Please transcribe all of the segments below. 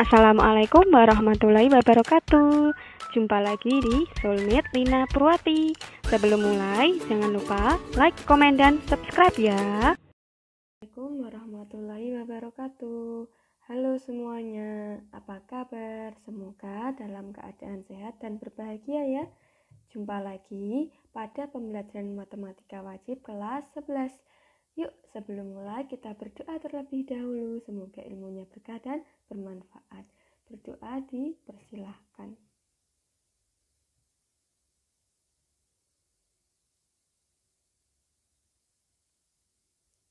Assalamualaikum warahmatullahi wabarakatuh. Jumpa lagi di Soulmate Lina Purwati. Sebelum mulai, jangan lupa like, komen, dan subscribe ya. Assalamualaikum warahmatullahi wabarakatuh. Halo semuanya, apa kabar? Semoga dalam keadaan sehat dan berbahagia ya. Jumpa lagi pada pembelajaran matematika wajib kelas 11. Yuk, sebelum mulai kita berdoa terlebih dahulu. Semoga ilmunya berkah dan bermanfaat. Berdoa dipersilahkan.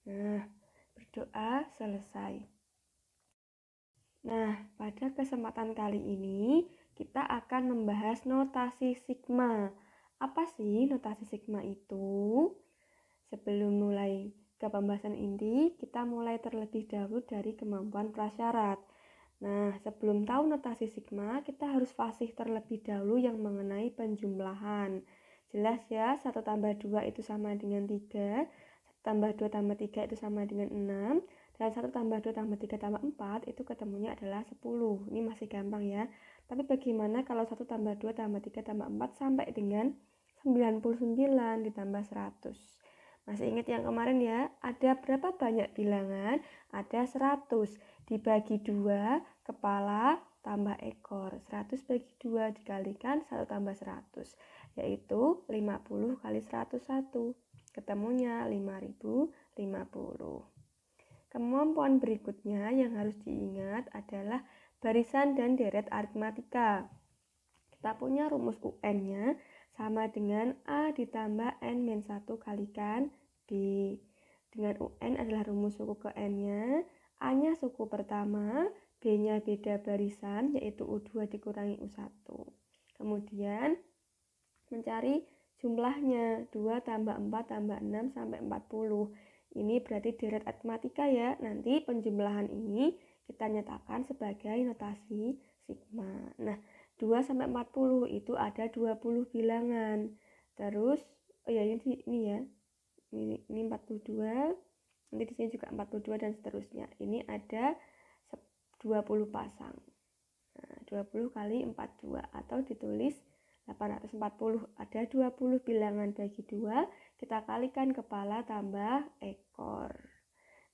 Nah, berdoa selesai. Nah, pada kesempatan kali ini kita akan membahas notasi sigma. Apa sih notasi sigma itu? Sebelum mulai ke pembahasan inti, kita mulai terlebih dahulu dari kemampuan prasyarat. Nah, sebelum tahu notasi sigma, kita harus fasih terlebih dahulu yang mengenai penjumlahan. Jelas ya, 1 tambah 2 itu sama dengan 3, 1 tambah 2 tambah 3 itu sama dengan 6, dan 1 tambah 2 tambah 3 tambah 4 itu ketemunya adalah 10. Ini masih gampang ya. Tapi bagaimana kalau 1 tambah 2 tambah 3 tambah 4 sampai dengan 99 ditambah 100? Masih ingat yang kemarin ya? Ada berapa banyak bilangan? Ada 100. Dibagi 2, kepala tambah ekor. 100 bagi 2 dikalikan 1 tambah 100, yaitu 50 kali 101. Ketemunya 5050. Kemampuan berikutnya yang harus diingat adalah barisan dan deret aritmatika. Kita punya rumus UN-nya sama dengan A ditambah N min 1 kalikan B. Dengan UN adalah rumus suku ke N-nya, A-nya suku pertama, B-nya beda barisan, yaitu U2 dikurangi U1. Kemudian, mencari jumlahnya, 2 tambah 4 tambah 6 sampai 40. Ini berarti deret matematika ya, nanti penjumlahan ini kita nyatakan sebagai notasi sigma. Nah, 2 sampai 40 itu ada 20 bilangan. Terus oh ya ini ini ya. Ini, ini 42. Nanti di sini juga 42 dan seterusnya. Ini ada 20 pasang. Nah, 20 kali 42 atau ditulis 840 ada 20 bilangan bagi 2. kita kalikan kepala tambah ekor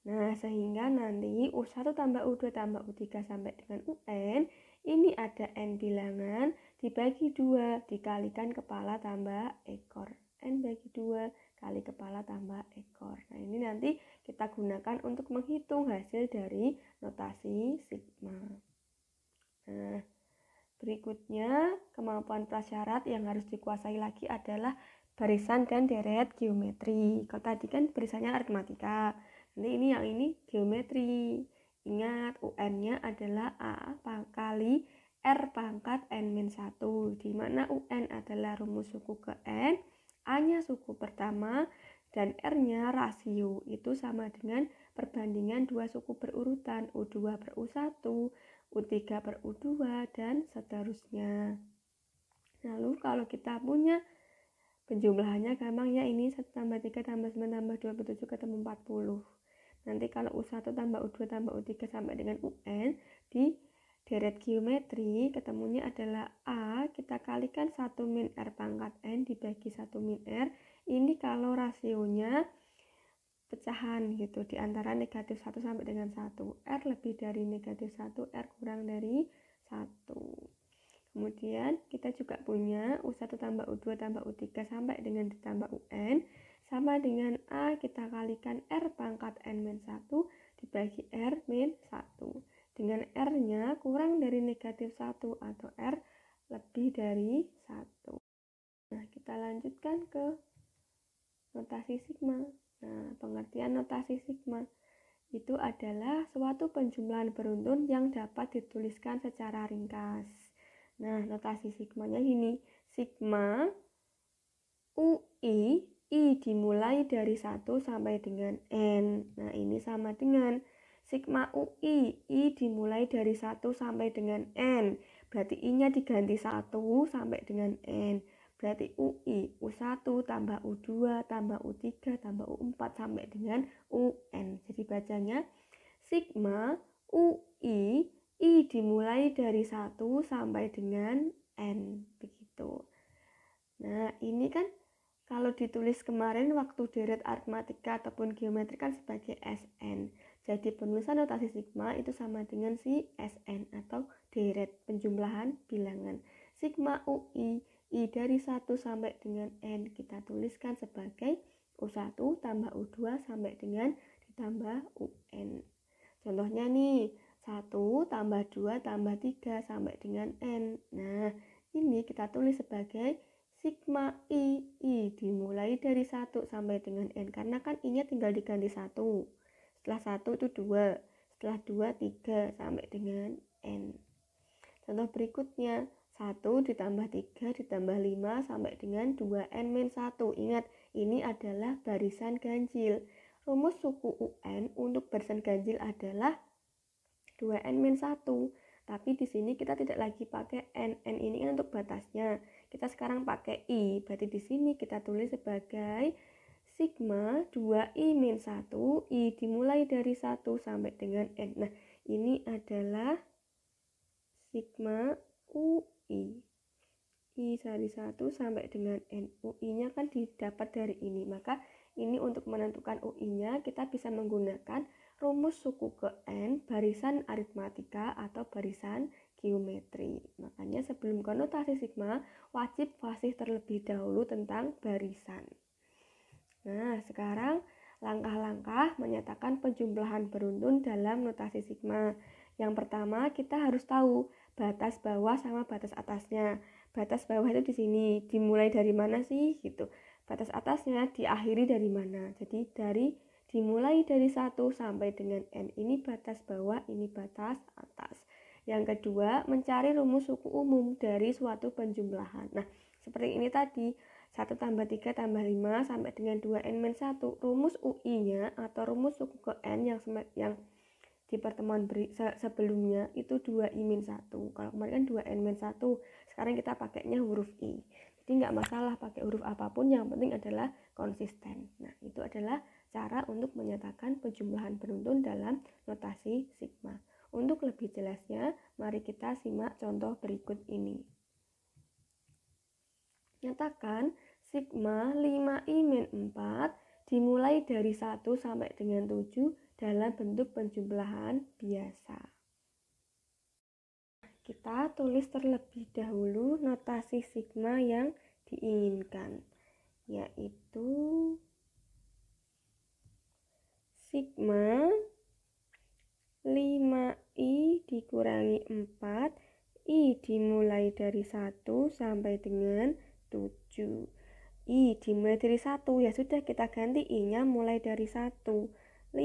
nah sehingga nanti U1 tambah U2 tambah U3 sampai dengan UN ini ada N bilangan, dibagi dua dikalikan kepala tambah ekor. N bagi dua kali kepala tambah ekor. Nah, ini nanti kita gunakan untuk menghitung hasil dari notasi sigma. Nah, berikutnya kemampuan prasyarat yang harus dikuasai lagi adalah barisan dan deret geometri. Kalau tadi kan barisannya aritmatika. Nanti ini yang ini geometri. Ingat UN-nya adalah A kali R pangkat N-1 di mana UN adalah rumus suku ke N, A-nya suku pertama dan R-nya rasio. Itu sama dengan perbandingan dua suku berurutan U2 per U1, U3 per U2 dan seterusnya. Lalu kalau kita punya penjumlahannya gampang ya ini 1 tambah 3 tambah 9 tambah 27 ketemu 40 nanti kalau U1 tambah U2 tambah U3 sampai dengan UN di deret geometri ketemunya adalah A kita kalikan 1 min R pangkat N dibagi 1 min R ini kalau rasionya pecahan gitu di antara negatif 1 sampai dengan 1 R lebih dari negatif 1 R kurang dari 1 kemudian kita juga punya U1 tambah U2 tambah U3 sampai dengan ditambah UN sama dengan A kita kalikan R pangkat N-1 dibagi R-1 dengan R-nya kurang dari negatif 1 atau R lebih dari 1 nah kita lanjutkan ke notasi sigma nah pengertian notasi sigma itu adalah suatu penjumlahan beruntun yang dapat dituliskan secara ringkas nah notasi sigmanya ini sigma UI I dimulai dari 1 sampai dengan N. Nah, ini sama dengan sigma UI. I dimulai dari 1 sampai dengan N. Berarti I-nya diganti 1 sampai dengan N. Berarti UI U1 tambah U2 tambah U3 tambah U4 sampai dengan UN. Jadi bacanya sigma UI I dimulai dari 1 sampai dengan N. Begitu. Nah, ini kan kalau ditulis kemarin waktu deret aritmatika ataupun geometri kan sebagai SN. Jadi penulisan notasi sigma itu sama dengan si SN atau deret penjumlahan bilangan. Sigma UI I dari 1 sampai dengan N kita tuliskan sebagai U1 tambah U2 sampai dengan ditambah UN. Contohnya nih, 1 tambah 2 tambah 3 sampai dengan N. Nah, ini kita tulis sebagai sigma i i dimulai dari 1 sampai dengan n karena kan i-nya tinggal diganti 1. Setelah 1 itu 2, setelah 2 3 sampai dengan n. Contoh berikutnya 1 ditambah 3 ditambah 5 sampai dengan 2n min 1. Ingat, ini adalah barisan ganjil. Rumus suku UN untuk barisan ganjil adalah 2n min 1. Tapi di sini kita tidak lagi pakai n. n ini kan untuk batasnya. Kita sekarang pakai I, berarti di sini kita tulis sebagai sigma 2i min 1, i dimulai dari 1 sampai dengan n. Nah, ini adalah sigma ui. i dari 1 sampai dengan n. ui-nya kan didapat dari ini, maka ini untuk menentukan UI-nya kita bisa menggunakan rumus suku ke N barisan aritmatika atau barisan geometri. Makanya sebelum konotasi sigma wajib fasih terlebih dahulu tentang barisan. Nah, sekarang langkah-langkah menyatakan penjumlahan beruntun dalam notasi sigma. Yang pertama, kita harus tahu batas bawah sama batas atasnya. Batas bawah itu di sini, dimulai dari mana sih gitu. Batas atasnya diakhiri dari mana? Jadi dari dimulai dari 1 sampai dengan n ini batas bawah, ini batas atas. Yang kedua, mencari rumus suku umum dari suatu penjumlahan. Nah, seperti ini tadi, 1 tambah 3 tambah 5 sampai dengan 2n-1. Rumus UI-nya atau rumus suku ke n yang, yang di pertemuan beri, se sebelumnya itu 2i-1. Kalau kemarin kan 2n-1, sekarang kita pakainya huruf i. Jadi nggak masalah pakai huruf apapun, yang penting adalah konsisten. Nah, itu adalah cara untuk menyatakan penjumlahan beruntun dalam notasi sigma. Untuk lebih jelasnya, mari kita simak contoh berikut ini. Nyatakan sigma 5i 4 dimulai dari 1 sampai dengan 7 dalam bentuk penjumlahan biasa. Kita tulis terlebih dahulu notasi sigma yang diinginkan, yaitu sigma 5i dikurangi 4 i dimulai dari 1 sampai dengan 7 i dimulai dari 1 ya sudah kita ganti i nya mulai dari 1 5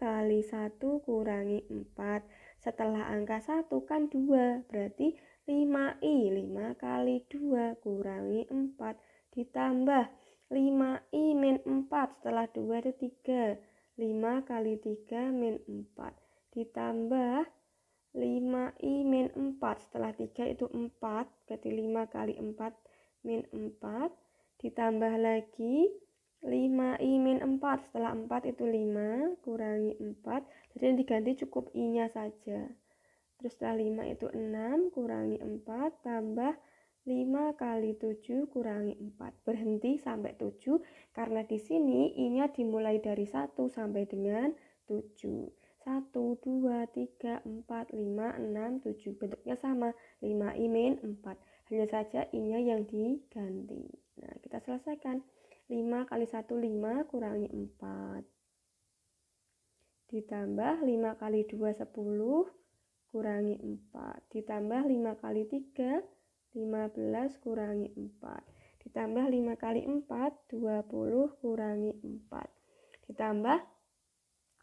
kali 1 kurangi 4 setelah angka 1 kan 2 berarti 5i 5 kali 2 kurangi 4 ditambah 5i min 4 setelah 2 itu 3 5 kali 3 min 4 ditambah 5i min 4 setelah 3 itu 4 berarti 5 kali 4 min 4 ditambah lagi 5i min 4 setelah 4 itu 5 kurangi 4 jadi yang diganti cukup i nya saja terus setelah 5 itu 6 kurangi 4 tambah 5 kali 7 kurangi 4 berhenti sampai 7 karena di sini i nya dimulai dari 1 sampai dengan 7 1, 2, 3, 4, 5, 6, 7 bentuknya sama 5 imen 4 hanya saja i-nya yang diganti nah kita selesaikan 5 kali 1 5 kurangi 4 ditambah 5 kali 2 10 kurangi 4 ditambah 5 kali 3 15 kurangi 4 ditambah 5 kali 4 20 kurangi 4 ditambah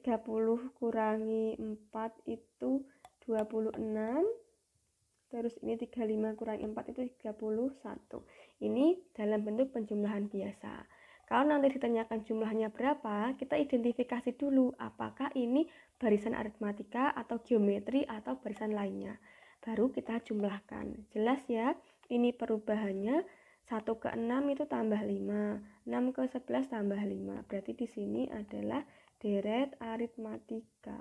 30 kurangi 4 itu 26 terus ini 35 kurangi 4 itu 31 ini dalam bentuk penjumlahan biasa kalau nanti ditanyakan jumlahnya berapa, kita identifikasi dulu apakah ini barisan aritmatika atau geometri atau barisan lainnya. Baru kita jumlahkan. Jelas ya, ini perubahannya 1 ke 6 itu tambah 5, 6 ke 11 tambah 5. Berarti di sini adalah deret aritmatika.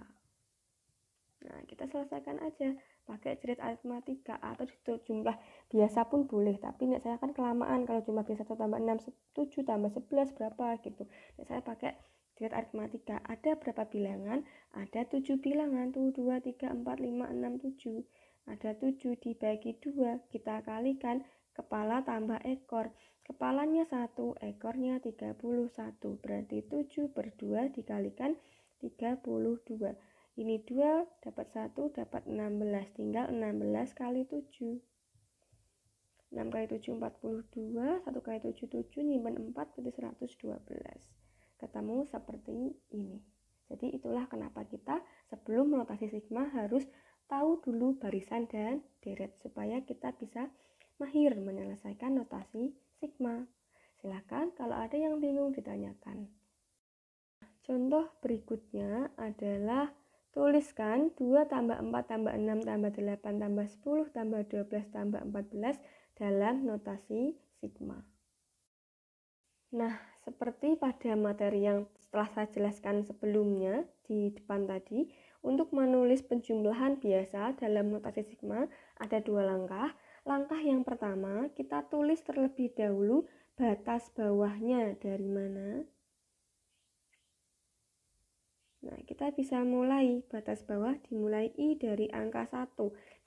Nah, kita selesaikan aja pakai deret aritmatika atau jumlah biasa pun boleh tapi nek saya kan kelamaan kalau jumlah biasa 1 tambah 6 7 tambah 11 berapa gitu nek saya pakai deret aritmatika ada berapa bilangan ada 7 bilangan tuh 2 3 4 5 6 7 ada 7 dibagi 2 kita kalikan kepala tambah ekor Kepalanya 1, ekornya 31, berarti 7 per 2 dikalikan 32. Ini 2 dapat 1 dapat 16, tinggal 16 kali 7. 6 kali 7 42, 1 kali 7 7, nyimpen 4 berarti 112. Ketemu seperti ini. Jadi itulah kenapa kita sebelum merotasi sigma harus tahu dulu barisan dan deret supaya kita bisa mahir menyelesaikan notasi stigma. Silahkan kalau ada yang bingung ditanyakan. Contoh berikutnya adalah tuliskan 2 tambah 4 tambah 6 tambah 8 tambah 10 tambah 12 tambah 14 dalam notasi sigma. Nah, seperti pada materi yang setelah saya jelaskan sebelumnya di depan tadi, untuk menulis penjumlahan biasa dalam notasi sigma ada dua langkah, Langkah yang pertama, kita tulis terlebih dahulu batas bawahnya dari mana. Nah, kita bisa mulai batas bawah dimulai I dari angka 1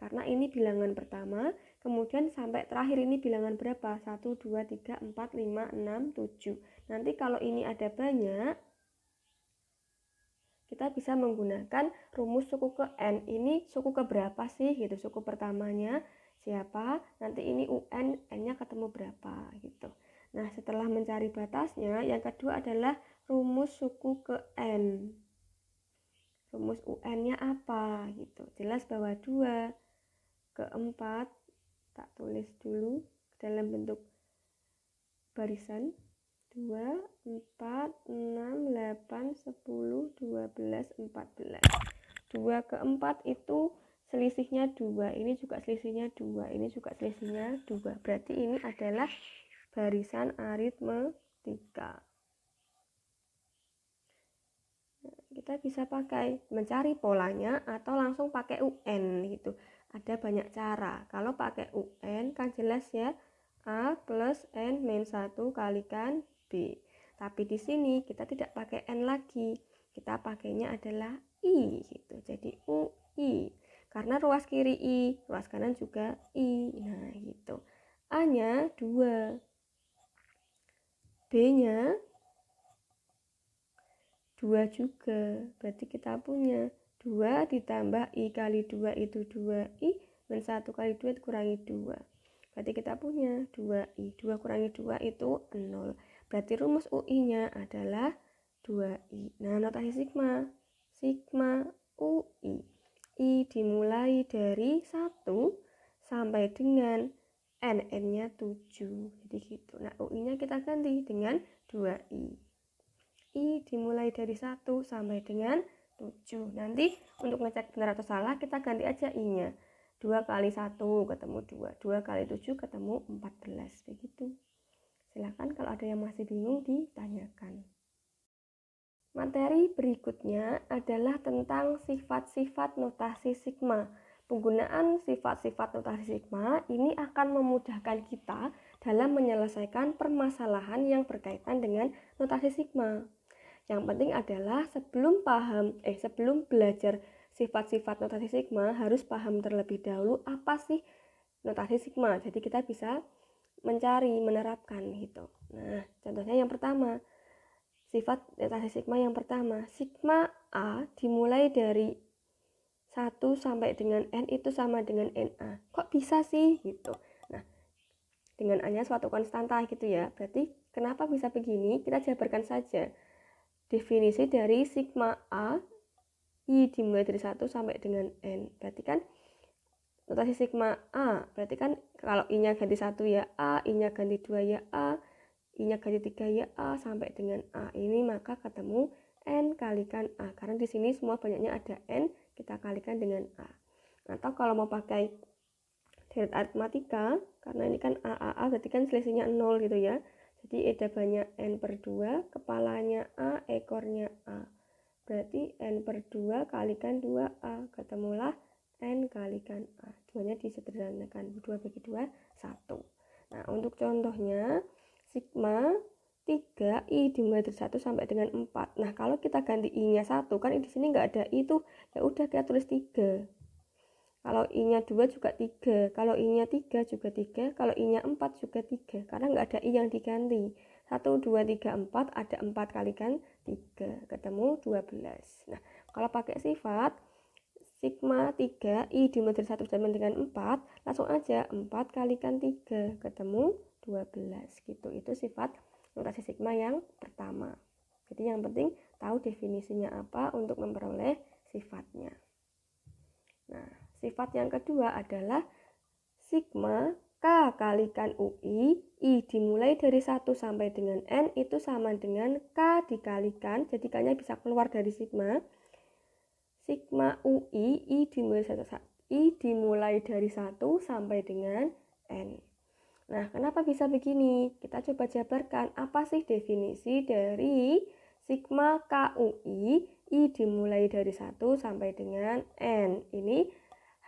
karena ini bilangan pertama, kemudian sampai terakhir ini bilangan berapa? 1 2 3 4 5 6 7. Nanti kalau ini ada banyak kita bisa menggunakan rumus suku ke n. Ini suku ke berapa sih? Gitu, suku pertamanya siapa, nanti ini UN, N-nya ketemu berapa gitu. Nah, setelah mencari batasnya, yang kedua adalah rumus suku ke N. Rumus UN-nya apa gitu. Jelas bahwa 2 ke 4 tak tulis dulu dalam bentuk barisan 2 4 6 8 10 12 14. 2 ke 4 itu selisihnya dua ini juga selisihnya dua ini juga selisihnya dua berarti ini adalah barisan aritmetika nah, kita bisa pakai mencari polanya atau langsung pakai UN gitu ada banyak cara kalau pakai UN kan jelas ya A plus N minus 1 kalikan B tapi di sini kita tidak pakai N lagi kita pakainya adalah I gitu jadi UI karena ruas kiri I, ruas kanan juga I. Nah, gitu. A-nya 2. B-nya 2 juga. Berarti kita punya 2 ditambah I kali 2 itu 2I dan 1 kali 2 kurangi 2. Berarti kita punya 2I. 2 kurangi 2 itu 0. Berarti rumus UI-nya adalah 2I. Nah, notasi sigma. Sigma UI. I dimulai dari 1 sampai dengan N, N-nya 7. Jadi gitu. Nah, UI-nya kita ganti dengan 2I. I dimulai dari 1 sampai dengan 7. Nanti untuk ngecek benar atau salah, kita ganti aja I-nya. 2 kali 1 ketemu 2, 2 kali 7 ketemu 14. Begitu. Silahkan kalau ada yang masih bingung ditanyakan. Materi berikutnya adalah tentang sifat-sifat notasi sigma. Penggunaan sifat-sifat notasi sigma ini akan memudahkan kita dalam menyelesaikan permasalahan yang berkaitan dengan notasi sigma. Yang penting adalah sebelum paham eh sebelum belajar sifat-sifat notasi sigma harus paham terlebih dahulu apa sih notasi sigma. Jadi kita bisa mencari, menerapkan gitu. Nah, contohnya yang pertama, sifat deteksi sigma yang pertama. Sigma A dimulai dari 1 sampai dengan N itu sama dengan NA. Kok bisa sih gitu? Nah, dengan a nya suatu konstanta gitu ya. Berarti kenapa bisa begini? Kita jabarkan saja. Definisi dari sigma A I dimulai dari 1 sampai dengan N. Berarti kan notasi sigma A, berarti kan kalau I-nya ganti 1 ya A, I-nya ganti 2 ya A, I-nya ganti 3 ya A sampai dengan A ini maka ketemu N kalikan A. Karena di sini semua banyaknya ada N, kita kalikan dengan A. Atau kalau mau pakai deret aritmatika, karena ini kan a a a berarti kan selisihnya 0 gitu ya. Jadi ada banyak N per 2, kepalanya A, ekornya A. Berarti N per 2 kalikan 2A, ketemulah N kalikan A. Duanya disederhanakan, 2 bagi 2, 1. Nah, untuk contohnya, sigma 3i dimulai dari 1 sampai dengan 4. Nah, kalau kita ganti i-nya 1 kan di sini nggak ada i tuh. Ya udah kita tulis 3. Kalau i-nya 2 juga 3, kalau i-nya 3 juga 3, kalau i-nya 4 juga 3 karena nggak ada i yang diganti. 1 2 3 4 ada 4 kali kan 3 ketemu 12. Nah, kalau pakai sifat sigma 3 i dimulai dari 1 sampai dengan 4 langsung aja 4 kalikan 3 ketemu 12 gitu itu sifat mutasi sigma yang pertama jadi yang penting tahu definisinya apa untuk memperoleh sifatnya nah sifat yang kedua adalah sigma K kalikan UI I dimulai dari 1 sampai dengan N itu sama dengan K dikalikan jadi K nya bisa keluar dari sigma sigma UI I I dimulai dari 1 sampai dengan N Nah, kenapa bisa begini? Kita coba jabarkan apa sih definisi dari sigma KUI I dimulai dari 1 sampai dengan N. Ini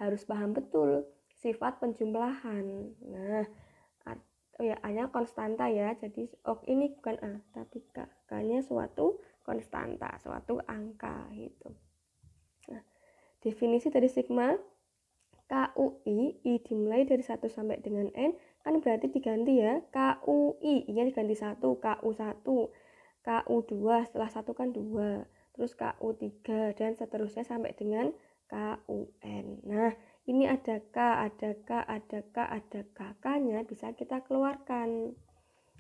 harus paham betul sifat penjumlahan. Nah, oh ya A-nya konstanta ya. Jadi ok ini bukan A, tapi K. K-nya suatu konstanta, suatu angka gitu. Nah, definisi dari sigma KUI I dimulai dari 1 sampai dengan N kan berarti diganti ya KUI ini iya, diganti satu KU1 KU2 setelah satu kan dua terus KU3 dan seterusnya sampai dengan KUN nah ini ada K ada K ada K ada K K nya bisa kita keluarkan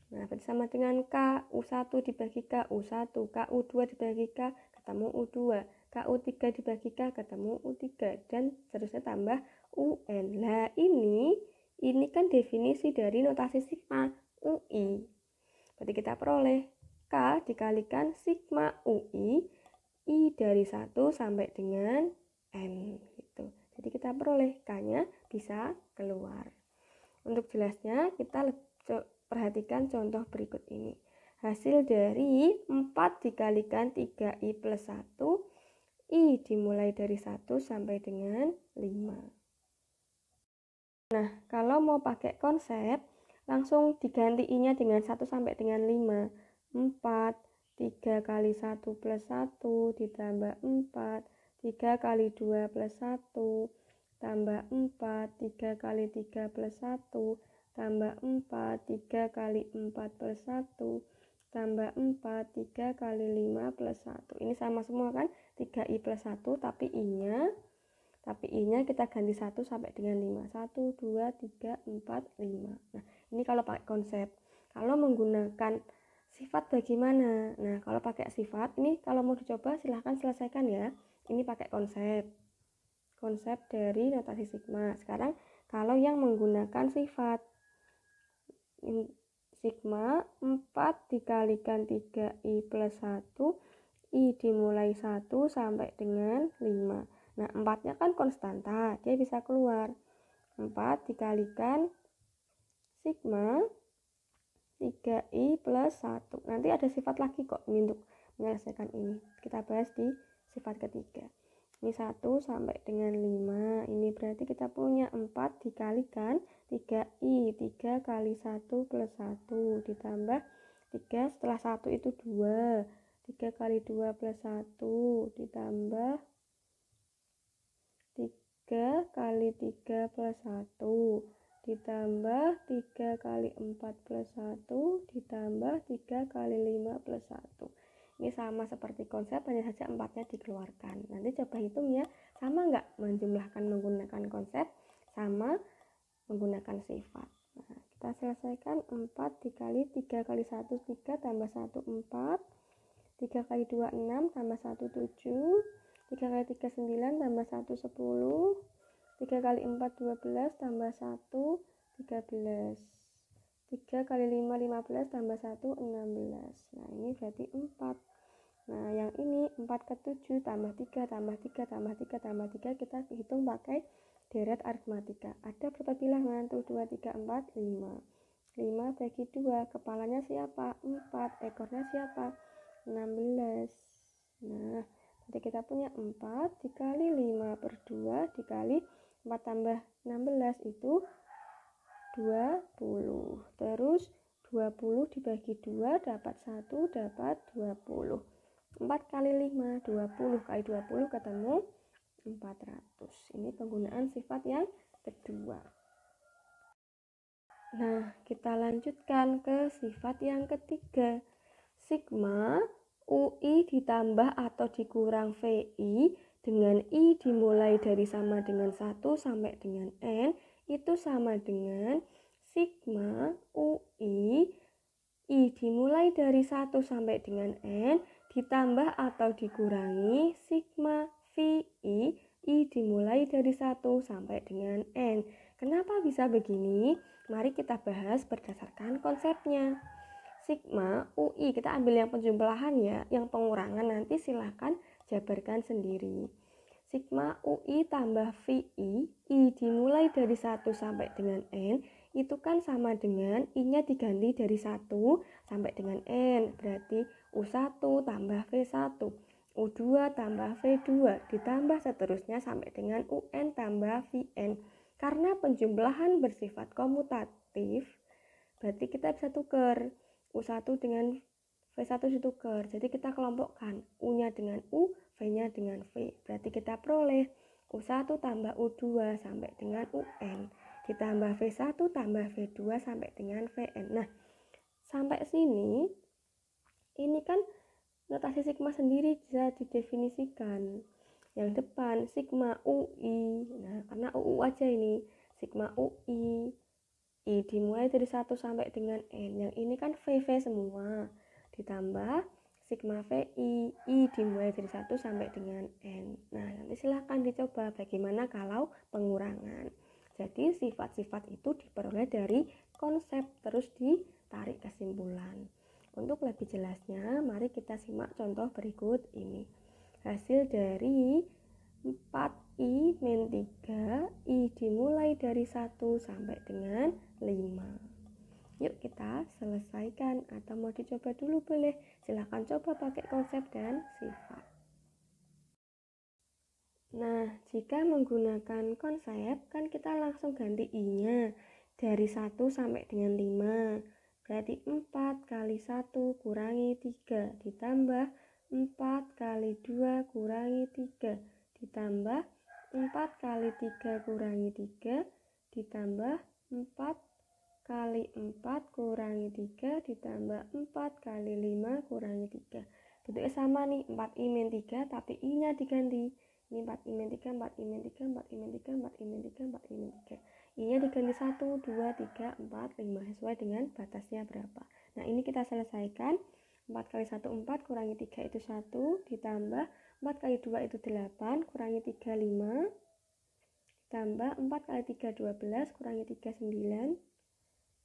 nah berarti sama dengan K U1 dibagi K U1 KU2 dibagi K ketemu U2 KU3 dibagi K ketemu U3 dan seterusnya tambah UN nah ini ini kan definisi dari notasi sigma UI. Berarti kita peroleh K dikalikan sigma UI I dari 1 sampai dengan N gitu. Jadi kita peroleh K-nya bisa keluar. Untuk jelasnya kita perhatikan contoh berikut ini. Hasil dari 4 dikalikan 3I plus 1 I dimulai dari 1 sampai dengan 5. Nah, kalau mau pakai konsep, langsung diganti I-nya dengan 1 sampai dengan 5. 4, 3 kali 1 plus 1 ditambah 4, 3 kali 2 plus 1 tambah 4, 3 kali 3 plus 1 tambah 4, 3 kali 4 plus 1 tambah 4, 3 kali 5 plus 1. Ini sama semua kan? 3i plus 1, tapi i-nya tapi i-nya kita ganti 1 sampai dengan 5. 1 2 3 4 5. Nah, ini kalau pakai konsep. Kalau menggunakan sifat bagaimana? Nah, kalau pakai sifat ini kalau mau dicoba silahkan selesaikan ya. Ini pakai konsep. Konsep dari notasi sigma. Sekarang kalau yang menggunakan sifat ini, sigma 4 dikalikan 3i plus 1 i dimulai 1 sampai dengan 5 Nah, empatnya kan konstanta, dia bisa keluar. 4 dikalikan sigma 3i plus 1. Nanti ada sifat lagi kok ini untuk menyelesaikan ini. Kita bahas di sifat ketiga. Ini 1 sampai dengan 5. Ini berarti kita punya 4 dikalikan 3i. 3 kali 1 plus 1 ditambah 3 setelah 1 itu 2. 3 kali 2 plus 1 ditambah 3 kali 3 plus 1 ditambah 3 kali 4 plus 1 ditambah 3 kali 5 plus 1 ini sama seperti konsep hanya saja empatnya dikeluarkan nanti coba hitung ya sama nggak menjumlahkan menggunakan konsep sama menggunakan sifat nah, kita selesaikan 4 dikali 3 kali 1 3 tambah 1 4 3 kali 2 6 tambah 1 7 3 kali 3 9 tambah 1 10 3 kali 4 12 tambah 1 13 3 kali 5 15 tambah 1 16 nah ini berarti 4 nah yang ini 4 ke 7 tambah 3 tambah 3 tambah 3 tambah 3 kita hitung pakai deret aritmatika ada berapa bilangan 1, 2 3 4 5 5 bagi 2 kepalanya siapa 4 ekornya siapa 16 nah jadi kita punya 4 dikali 5 per 2 dikali 4 tambah 16 itu 20 terus 20 dibagi 2 dapat 1 dapat 20 4 kali 5 20 kali 20 ketemu 400 ini penggunaan sifat yang kedua nah kita lanjutkan ke sifat yang ketiga sigma UI ditambah atau dikurang VI dengan I dimulai dari sama dengan 1 sampai dengan N itu sama dengan sigma UI I dimulai dari 1 sampai dengan N ditambah atau dikurangi sigma VI I dimulai dari 1 sampai dengan N. Kenapa bisa begini? Mari kita bahas berdasarkan konsepnya sigma UI kita ambil yang penjumlahan ya yang pengurangan nanti silahkan jabarkan sendiri sigma UI tambah VI I dimulai dari 1 sampai dengan N itu kan sama dengan I-nya diganti dari 1 sampai dengan N berarti U1 tambah V1 U2 tambah V2 ditambah seterusnya sampai dengan UN tambah VN karena penjumlahan bersifat komutatif berarti kita bisa tukar U1 dengan V1 ditukar. Jadi kita kelompokkan U-nya dengan U, V-nya dengan V. Berarti kita peroleh U1 tambah U2 sampai dengan UN. Ditambah V1 tambah V2 sampai dengan VN. Nah, sampai sini, ini kan notasi sigma sendiri bisa didefinisikan. Yang depan sigma UI. Nah, karena UU aja ini. Sigma UI I dimulai dari 1 sampai dengan N. Yang ini kan VV semua. Ditambah sigma v I i dimulai dari 1 sampai dengan N. Nah, nanti silahkan dicoba bagaimana kalau pengurangan. Jadi, sifat-sifat itu diperoleh dari konsep terus ditarik kesimpulan. Untuk lebih jelasnya, mari kita simak contoh berikut ini. Hasil dari 4i min 3 i dimulai dari 1 sampai dengan 5 yuk kita selesaikan atau mau dicoba dulu boleh silahkan coba pakai konsep dan sifat nah jika menggunakan konsep kan kita langsung ganti i nya dari 1 sampai dengan 5 berarti 4 kali 1 kurangi 3 ditambah 4 kali 2 kurangi 3 ditambah 4 kali 3 kurangi 3 ditambah 4 kali 4 kurangi 3 ditambah 4 kali 5 kurangi 3 bentuknya sama nih 4 i min 3 tapi i nya diganti ini 4 i min 3 4 i min 3 4 i min 3 4 i min 3 4 i min 3 i nya diganti 1 2 3 4 5 sesuai dengan batasnya berapa nah ini kita selesaikan 4 kali 1 4 kurangi 3 itu 1 ditambah 4 kali 2 itu 8 kurangi 3 5 Tambah 4 kali 3 12 kurangi 3 9.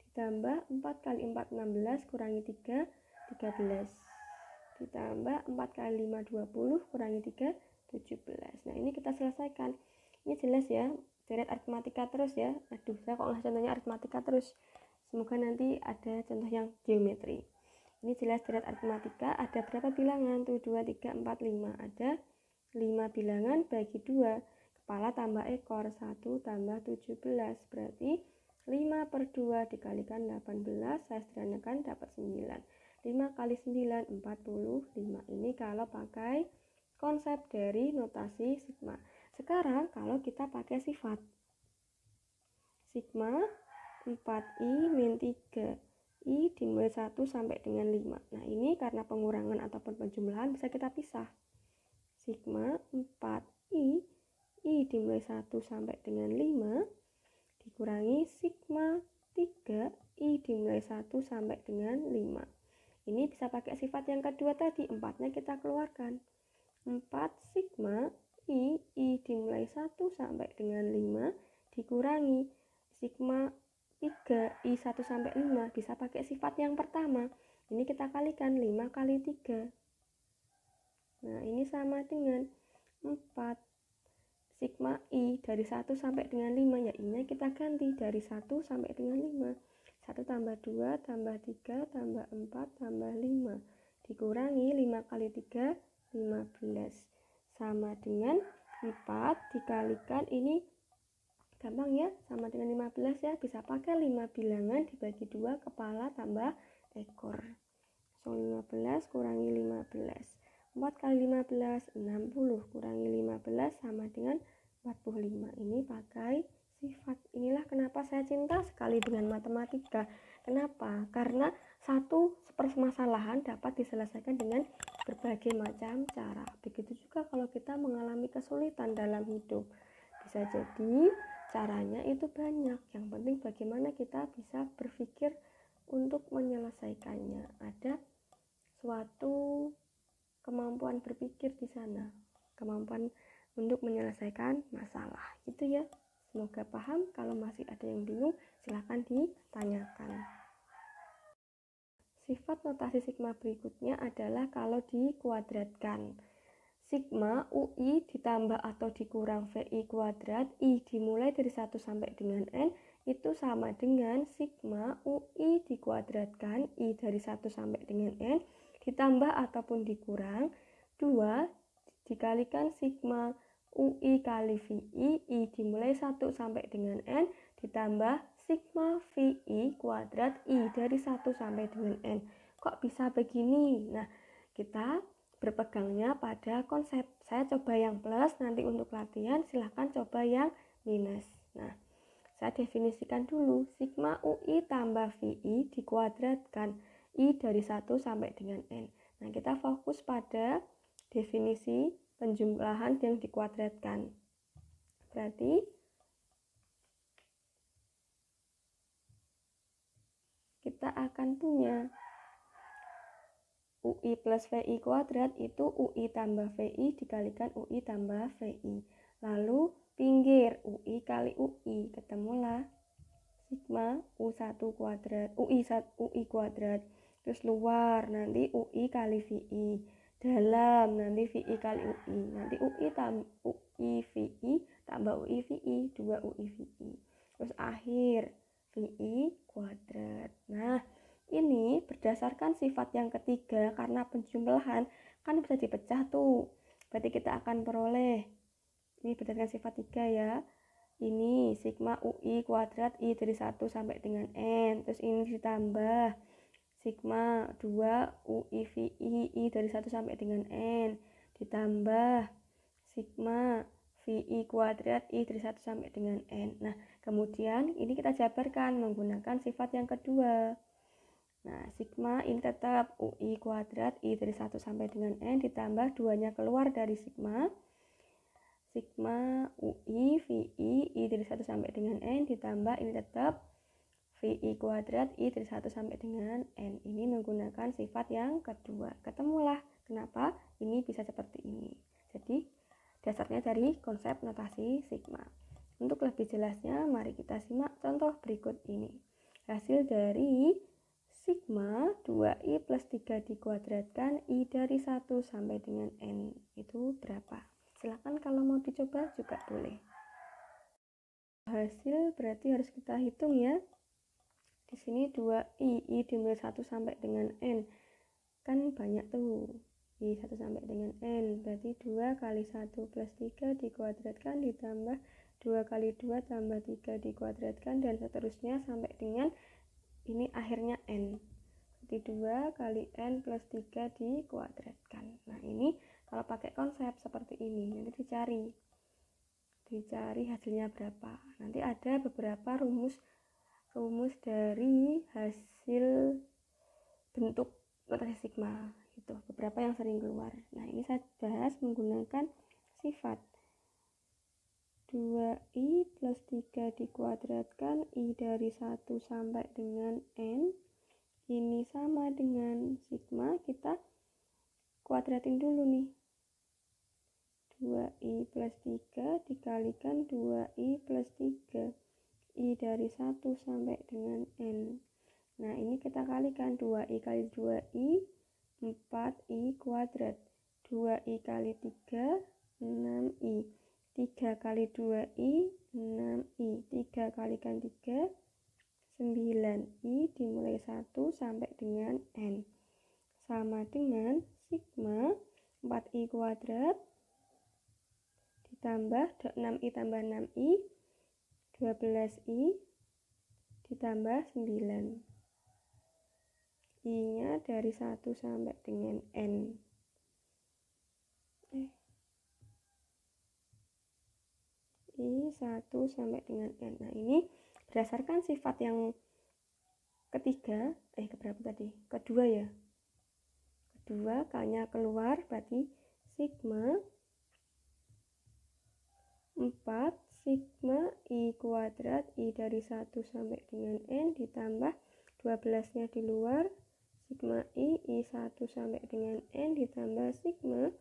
Ditambah 4 kali 4 16 kurangi 3 13. Ditambah 4 kali 5 20 kurangi 3 17. Nah ini kita selesaikan. Ini jelas ya deret aritmatika terus ya. Aduh saya kok ngasih contohnya aritmatika terus. Semoga nanti ada contoh yang geometri. Ini jelas deret aritmatika ada berapa bilangan? 1, 2, 3, 4, 5. Ada 5 bilangan bagi 2 Kepala tambah ekor 1 tambah 17 berarti 5 per 2 dikalikan 18 saya sederhanakan dapat 9. 5 kali 9 45 ini kalau pakai konsep dari notasi sigma. Sekarang kalau kita pakai sifat sigma 4i min 3 i dimulai 1 sampai dengan 5 nah ini karena pengurangan ataupun penjumlahan bisa kita pisah sigma 4i I dimulai 1 sampai dengan 5 dikurangi sigma 3 I dimulai 1 sampai dengan 5 ini bisa pakai sifat yang kedua tadi empatnya kita keluarkan 4 sigma I I dimulai 1 sampai dengan 5 dikurangi sigma 3 I 1 sampai 5 bisa pakai sifat yang pertama ini kita kalikan 5 kali 3 nah ini sama dengan 4 sigma i dari 1 sampai dengan 5 ya i-nya kita ganti dari 1 sampai dengan 5 1 tambah 2 tambah 3 tambah 4 tambah 5 dikurangi 5 kali 3 15 sama dengan 4 dikalikan ini gampang ya sama dengan 15 ya bisa pakai 5 bilangan dibagi 2 kepala tambah ekor so 15 kurangi 15 4 kali 15 60 kurangi 15 sama dengan 45 ini pakai sifat. Inilah kenapa saya cinta sekali dengan matematika. Kenapa? Karena satu permasalahan dapat diselesaikan dengan berbagai macam cara. Begitu juga kalau kita mengalami kesulitan dalam hidup. Bisa jadi caranya itu banyak. Yang penting bagaimana kita bisa berpikir untuk menyelesaikannya. Ada suatu kemampuan berpikir di sana, kemampuan untuk menyelesaikan masalah gitu ya semoga paham kalau masih ada yang bingung silahkan ditanyakan sifat notasi sigma berikutnya adalah kalau dikuadratkan sigma UI ditambah atau dikurang VI kuadrat I dimulai dari 1 sampai dengan N itu sama dengan sigma UI dikuadratkan I dari 1 sampai dengan N ditambah ataupun dikurang 2 dikalikan sigma UI kali VI, I dimulai 1 sampai dengan N, ditambah sigma VI kuadrat I dari 1 sampai dengan N. Kok bisa begini? Nah, kita berpegangnya pada konsep. Saya coba yang plus, nanti untuk latihan silahkan coba yang minus. Nah, saya definisikan dulu. Sigma UI tambah VI dikuadratkan I dari 1 sampai dengan N. Nah, kita fokus pada definisi penjumlahan yang dikuadratkan. Berarti kita akan punya UI plus VI kuadrat itu UI tambah VI dikalikan UI tambah VI. Lalu pinggir UI kali UI ketemulah sigma U1 kuadrat, UI, UI kuadrat. Terus luar nanti UI kali VI dalam nanti VI kali UI nanti UI tambah UI VI tambah UI VI dua UI VI terus akhir VI kuadrat nah ini berdasarkan sifat yang ketiga karena penjumlahan kan bisa dipecah tuh berarti kita akan peroleh ini berdasarkan sifat tiga ya ini sigma UI kuadrat I dari 1 sampai dengan N terus ini ditambah sigma 2 vii dari 1 sampai dengan N ditambah sigma VI kuadrat I dari 1 sampai dengan N. Nah, kemudian ini kita jabarkan menggunakan sifat yang kedua. Nah, sigma ini tetap UI kuadrat I dari 1 sampai dengan N ditambah duanya keluar dari sigma. Sigma UI vii I dari 1 sampai dengan N ditambah ini tetap VI kuadrat I dari 1 sampai dengan N ini menggunakan sifat yang kedua. Ketemulah kenapa ini bisa seperti ini. Jadi dasarnya dari konsep notasi sigma. Untuk lebih jelasnya mari kita simak contoh berikut ini. Hasil dari sigma 2i plus 3 dikuadratkan i dari 1 sampai dengan n itu berapa? Silahkan kalau mau dicoba juga boleh hasil berarti harus kita hitung ya di sini 2i i dimulai 1 sampai dengan n kan banyak tuh i 1 sampai dengan n berarti 2 kali 1 plus 3 dikuadratkan ditambah 2 kali 2 tambah 3 dikuadratkan dan seterusnya sampai dengan ini akhirnya n berarti 2 kali n plus 3 dikuadratkan nah ini kalau pakai konsep seperti ini nanti dicari dicari hasilnya berapa nanti ada beberapa rumus rumus dari hasil bentuk matriks sigma gitu beberapa yang sering keluar nah ini saya bahas menggunakan sifat 2i plus 3 dikuadratkan i dari 1 sampai dengan n ini sama dengan sigma kita kuadratin dulu nih 2i plus 3 dikalikan 2i plus 3 I dari 1 sampai dengan N. Nah, ini kita kalikan 2I kali 2I, 4I kuadrat. 2I kali 3, 6I. 3 kali 2I, 6I. 3 kali 3, 9I dimulai 1 sampai dengan N. Sama dengan sigma 4I kuadrat ditambah 6I tambah 6I 12i ditambah 9 i-nya dari 1 sampai dengan n. Eh. i 1 sampai dengan n. Nah, ini berdasarkan sifat yang ketiga, eh keberapa tadi? Kedua ya. Kedua k-nya keluar berarti sigma 4 sigma i kuadrat i dari 1 sampai dengan n ditambah 12 nya di luar sigma i i 1 sampai dengan n ditambah sigma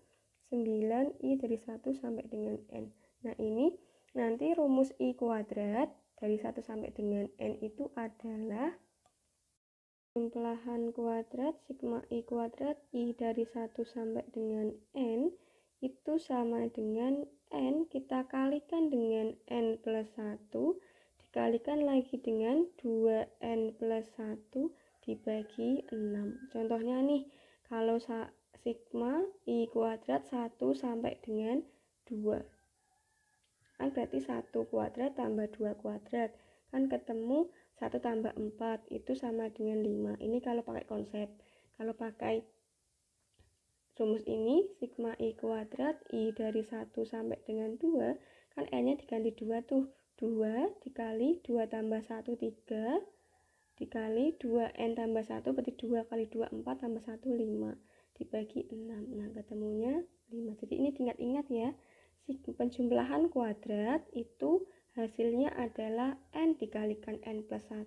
9 i dari 1 sampai dengan n nah ini nanti rumus i kuadrat dari 1 sampai dengan n itu adalah jumlahan kuadrat sigma i kuadrat i dari 1 sampai dengan n itu sama dengan N kita kalikan dengan N plus 1 dikalikan lagi dengan 2N plus 1 dibagi 6 contohnya nih kalau sigma I kuadrat 1 sampai dengan 2 kan berarti 1 kuadrat tambah 2 kuadrat kan ketemu 1 tambah 4 itu sama dengan 5 ini kalau pakai konsep kalau pakai Rumus ini sigma i kuadrat i dari 1 sampai dengan 2 kan n-nya diganti 2 tuh. 2 dikali 2 tambah 1 3 dikali 2 n tambah 1 berarti 2 kali 2 4 tambah 1 5 dibagi 6. Nah, ketemunya 5. Jadi ini tingkat ingat ya. Penjumlahan kuadrat itu hasilnya adalah n dikalikan n plus 1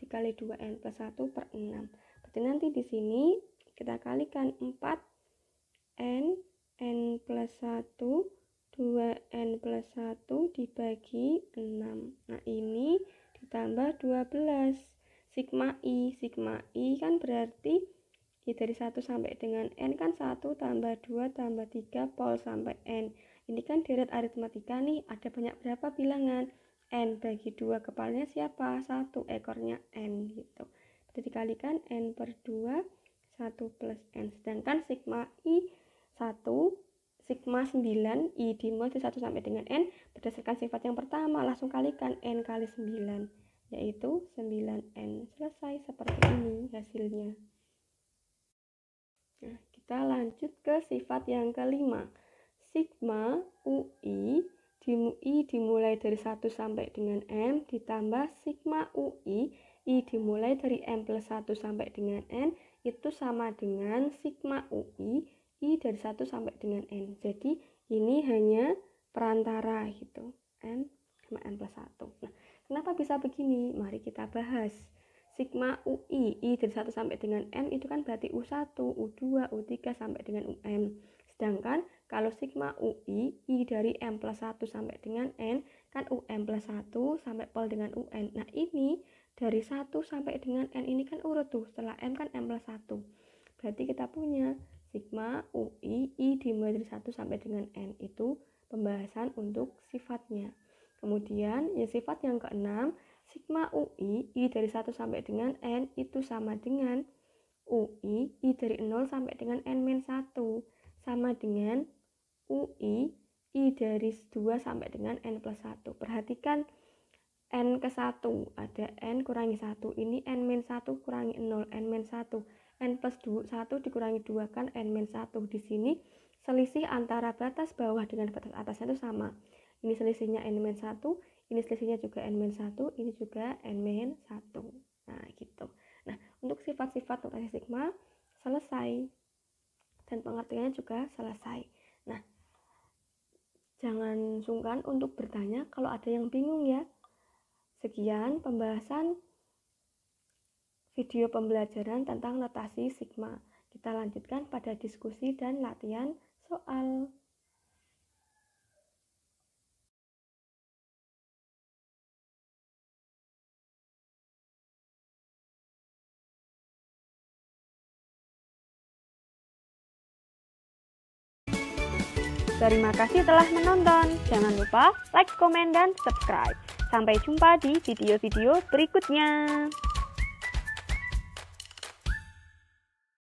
dikali 2n plus 1 per 6. Berarti nanti di sini kita kalikan 4 n, n plus 1, 2n plus 1 dibagi 6. Nah ini ditambah 12. Sigma i, sigma i kan berarti i dari 1 sampai dengan n kan 1 tambah 2 tambah 3 pol sampai n. Ini kan deret aritmatika nih, ada banyak berapa bilangan? N bagi 2 kepalanya siapa? 1 ekornya N gitu. Berarti dikalikan N per 2 1 plus N. Sedangkan sigma I 1 sigma 9 i dimulai di 1 sampai dengan n berdasarkan sifat yang pertama langsung kalikan n kali 9 yaitu 9n selesai seperti ini hasilnya nah kita lanjut ke sifat yang kelima sigma ui i dimulai dari 1 sampai dengan m ditambah sigma ui i dimulai dari m plus 1 sampai dengan n itu sama dengan sigma ui i dari 1 sampai dengan n. Jadi ini hanya perantara gitu. n sama n plus 1. Nah, kenapa bisa begini? Mari kita bahas. Sigma UI, I dari 1 sampai dengan N itu kan berarti U1, U2, U3 sampai dengan UN. Sedangkan kalau sigma UI, I dari M plus 1 sampai dengan N, kan UM plus 1 sampai pol dengan UN. Nah ini dari 1 sampai dengan N ini kan urut tuh, setelah M kan M plus 1. Berarti kita punya Sigma UI I dimulai dari 1 sampai dengan N itu pembahasan untuk sifatnya. Kemudian ya sifat yang keenam Sigma UI I dari 1 sampai dengan N itu sama dengan UI I dari 0 sampai dengan N 1 sama dengan UI I dari 2 sampai dengan N plus 1 perhatikan N ke 1 ada N kurangi 1 ini N min 1 kurangi 0 N 1 n plus 1 dikurangi 2 kan n minus 1 di sini selisih antara batas bawah dengan batas atasnya itu sama ini selisihnya n minus 1 ini selisihnya juga n minus 1 ini juga n minus 1 nah gitu nah untuk sifat-sifat notasi sigma selesai dan pengertiannya juga selesai nah jangan sungkan untuk bertanya kalau ada yang bingung ya sekian pembahasan video pembelajaran tentang notasi sigma. Kita lanjutkan pada diskusi dan latihan soal. Terima kasih telah menonton. Jangan lupa like, komen, dan subscribe. Sampai jumpa di video-video berikutnya.